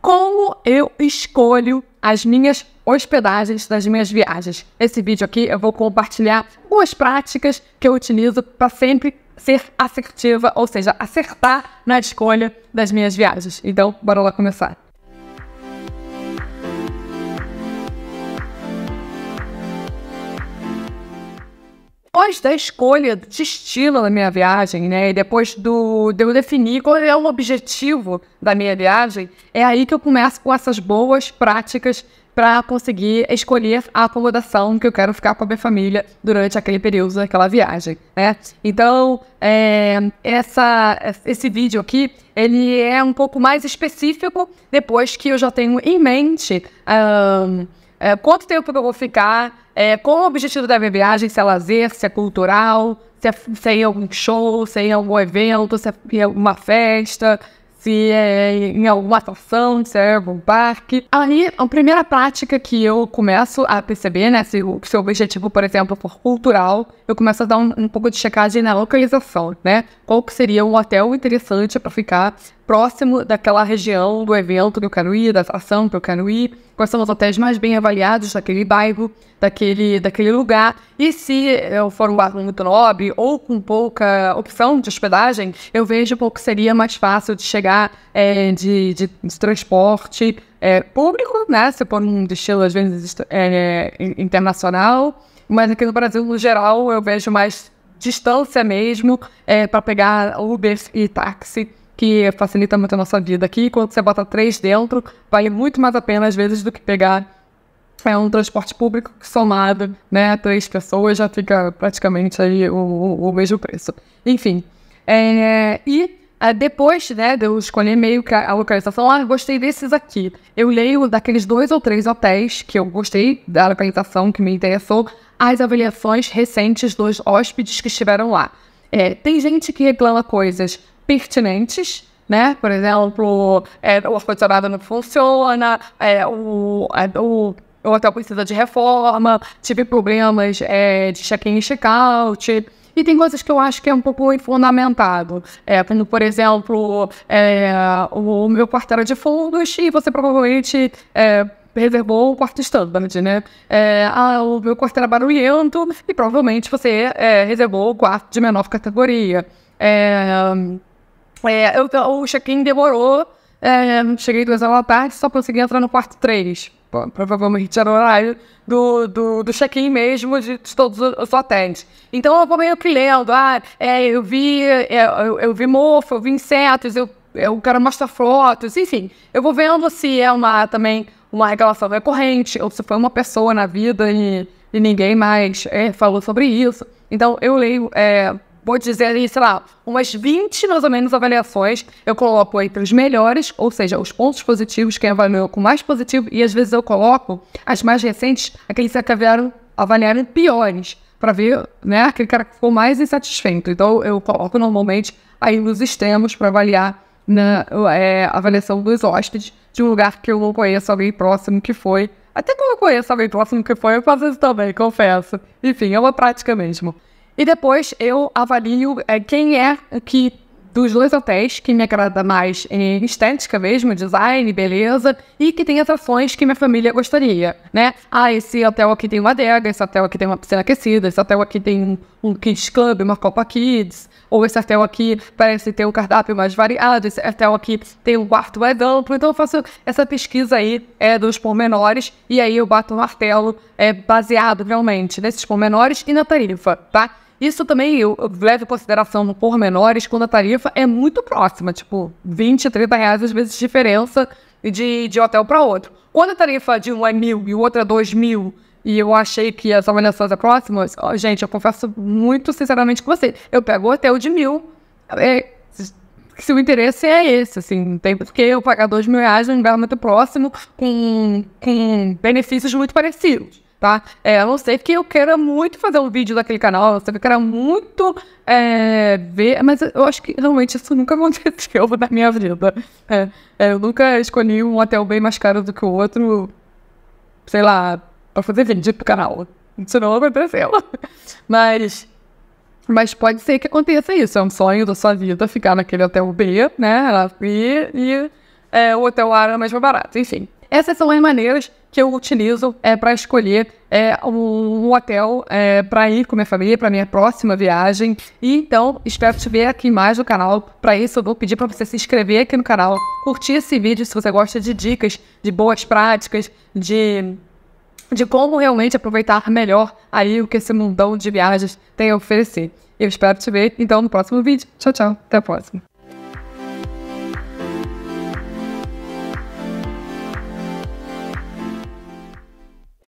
como eu escolho as minhas hospedagens das minhas viagens. Esse vídeo aqui eu vou compartilhar algumas práticas que eu utilizo para sempre ser assertiva, ou seja, acertar na escolha das minhas viagens. Então, bora lá começar. depois da escolha de estilo da minha viagem, né, e depois do, de eu definir qual é o objetivo da minha viagem, é aí que eu começo com essas boas práticas para conseguir escolher a acomodação que eu quero ficar com a minha família durante aquele período daquela viagem, né? Então, é, essa, esse vídeo aqui, ele é um pouco mais específico depois que eu já tenho em mente... Um, é, quanto tempo que eu vou ficar, é, qual o objetivo da minha viagem, se é lazer, se é cultural, se é, se é em algum show, se é em algum evento, se é em alguma festa, se é em alguma atração, se é em algum parque. Aí, a primeira prática que eu começo a perceber, né, se o seu objetivo, por exemplo, for cultural, eu começo a dar um, um pouco de checagem na localização, né? Qual que seria um hotel interessante para ficar próximo daquela região do evento que eu quero ir, da ação que eu quero ir, quais são os hotéis mais bem avaliados daquele bairro, daquele, daquele lugar. E se eu for um bairro muito nobre ou com pouca opção de hospedagem, eu vejo um que seria mais fácil de chegar é, de, de, de, transporte é, público, né? Se for um destino, às vezes, é, internacional. Mas aqui no Brasil, no geral, eu vejo mais distância mesmo é, para pegar Uber e táxi que facilita muito a nossa vida aqui. Quando você bota três dentro, vale muito mais a pena, às vezes, do que pegar é um transporte público somado, né? Três pessoas já fica praticamente aí o, o, o mesmo preço. Enfim. É, e é, depois, né, de eu escolher meio que a localização, ah, gostei desses aqui. Eu leio daqueles dois ou três hotéis que eu gostei da localização, que me interessou, as avaliações recentes dos hóspedes que estiveram lá. É, tem gente que reclama coisas pertinentes né? Por exemplo, é, o ar-condicionado não funciona, é, o, é, o, o, hotel precisa de reforma, tive problemas é, de check-in e check-out. E tem coisas que eu acho que é um pouco infundamentado. É, por exemplo, é, o meu quarto era de fundos e você provavelmente é, reservou o quarto standard, né? É, ah, o meu quarto era barulhento e provavelmente você reservou o quarto de menor categoria. É, é, eu, o check-in demorou, é, cheguei duas horas da tarde, só consegui entrar no quarto 3. Provavelmente era o horário do, do, do check-in mesmo de, de, todos os hotéis. Então eu vou meio que lendo, ah, é, eu vi, é, eu, eu vi mofo, eu vi insetos, eu, eu quero mostrar fotos, enfim. Eu vou vendo se é uma também uma relação recorrente, ou se foi uma pessoa na vida e, e ninguém mais é, falou sobre isso. Então eu leio é, vou dizer ali, sei lá, umas 20 mais ou menos avaliações. Eu coloco entre os melhores, ou seja, os pontos positivos, quem avaliou com mais positivo, e às vezes eu coloco as mais recentes, aqueles que avaliaram, avaliaram piores, para ver né, aquele cara que ficou mais insatisfeito. Então eu coloco normalmente aí nos extremos para avaliar na né, é, avaliação dos hóspedes de um lugar que eu não conheço alguém próximo que foi. Até quando eu conheço alguém próximo que foi, eu faço isso também, confesso. Enfim, é uma prática mesmo. E depois eu avalio é, quem é que dos dois hotéis que me agrada mais em estética mesmo, design, beleza, e que tem atrações que minha família gostaria, né? Ah, esse hotel aqui tem uma adega, esse hotel aqui tem uma piscina aquecida, esse hotel aqui tem um, kids club, uma Copa Kids, ou esse hotel aqui parece ter um cardápio mais variado, esse hotel aqui tem um quarto mais amplo, então eu faço essa pesquisa aí é, dos pormenores e aí eu bato o martelo é, baseado realmente nesses pormenores e na tarifa, tá? Isso também eu, levo em consideração por menores quando a tarifa é muito próxima, tipo 20, 30 reais às vezes diferença de, de hotel para outro. Quando a tarifa de um é mil e o outro é dois mil, e eu achei que as avaliações é próximas, gente, eu confesso muito sinceramente com você, eu pego o hotel de mil, é, se o interesse é esse, assim, não tem porque eu pagar dois mil reais num lugar muito próximo com, com benefícios muito parecidos tá? É, a não ser que eu queira muito fazer um vídeo daquele canal, eu sei que queira muito é, ver, mas eu acho que realmente isso nunca aconteceu na minha vida. É, é, eu nunca escolhi um hotel bem mais caro do que o outro, sei lá, pra fazer vídeo pro canal. Isso não aconteceu. Mas mas pode ser que aconteça isso. É um sonho da sua vida ficar naquele hotel B, né? E, e é, o hotel A era mais barato. Enfim, essas são as maneiras que eu utilizo é, para escolher é, um, hotel é, para ir com minha família, para minha próxima viagem. E então, espero te ver aqui mais no canal. Para isso, eu vou pedir para você se inscrever aqui no canal, curtir esse vídeo se você gosta de dicas, de boas práticas, de de como realmente aproveitar melhor aí o que esse mundão de viagens tem a oferecer. Eu espero te ver então no próximo vídeo. Tchau, tchau. Até a próxima.